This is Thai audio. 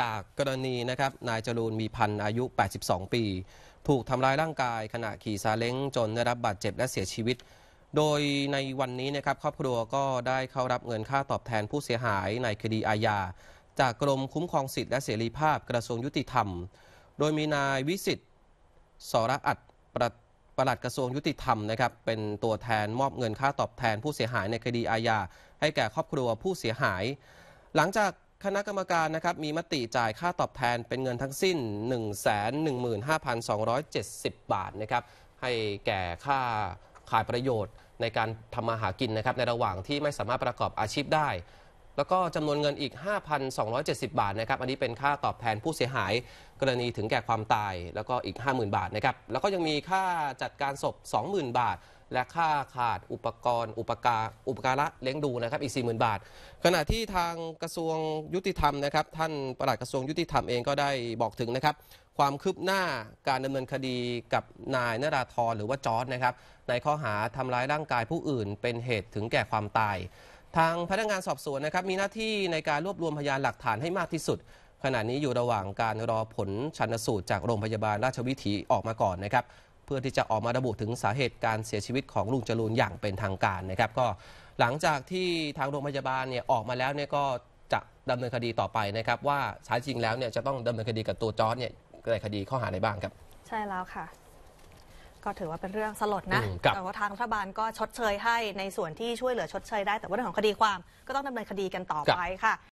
จากกรณีนะครับนายจรูนมีพันอายุ 82 ปี ถูกทำร้ายร่างกายขณะขี่ซาเล้งจนได้รับบาดเจ็บและเสียชีวิต โดยในวันนี้นะครับครอบครัวก็ได้เข้ารับเงินค่าตอบแทนผู้เสียหายในคดีอาญาจากกรมคุ้มครองสิทธิและเสรีภาพกระทรวงยุติธรรม โดยมีนายวิสิทธิ์สระอัดประประหลัดกระทรวงยุติธรรมนะครับเป็นตัวแทนมอบเงินค่าตอบแทนผู้เสียหายในคดีอาญาให้แก่ครอบครัวผู้เสียหาย หลังจากคณะกรรมการนะครับมีมติจ่ายค่าตอบแทนเป็นเงินทั้งสิ้น 115,270 บาทนะครับให้แก่ค่าขายประโยชน์ในการทำมาหากินนะครับในระหว่างที่ไม่สามารถประกอบอาชีพได้ แล้วก็จำนวนเงินอีก 5,270 บาทนะครับอันนี้เป็นค่าตอบแทนผู้เสียหาย กรณีถึงแก่ความตาย แล้วก็อีก 50,000 บาทนะครับแล้วก็ยังมีค่าจัดการศพ 20,000 บาทและค่าขาดอุปกรณ์ อุปการอุปการะเลี้ยงดูนะครับอีก 40,000 บาท ขณะที่ทางกระทรวงยุติธรรมนะครับ ท่านปลัดกระทรวงยุติธรรมเองก็ได้บอกถึงนะครับ ความคืบหน้าการดำเนินคดีกับนายนราธรหรือว่าจอร์ดนะครับในข้อหาทำร้ายร่างกายผู้อื่นเป็นเหตุถึงแก่ความตาย ทางพนักงานสอบสวนนะครับมีหน้าที่ในการรวบรวมพยานหลักฐานให้มากที่สุด ขณะนี้อยู่ระหว่างการรอผลชันสูตรจากโรงพยาบาลราชวิถีออกมาก่อนนะครับเพื่อที่จะออกมาระบุถึงสาเหตุการเสียชีวิตของลุงจรูนอย่างเป็นทางการนะครับ ก็หลังจากที่ทางโรงพยาบาลเนี่ยออกมาแล้วเนี่ยก็จะดำเนินคดีต่อไปนะครับ ว่าสายจริงแล้วเนี่ยจะต้องดำเนินคดีกับตัวจอร์ดเนี่ยในคดีข้อหาอะไรบ้างครับ ใช่แล้วค่ะ ก็ถือว่าเป็นเรื่องสลดนะแต่ว่าทางรัฐบาลก็ชดเชยให้ ในส่วนที่ช่วยเหลือชดเชยได้ แต่ว่าเรื่องของคดีความก็ต้องดำเนินคดีกันต่อไปค่ะ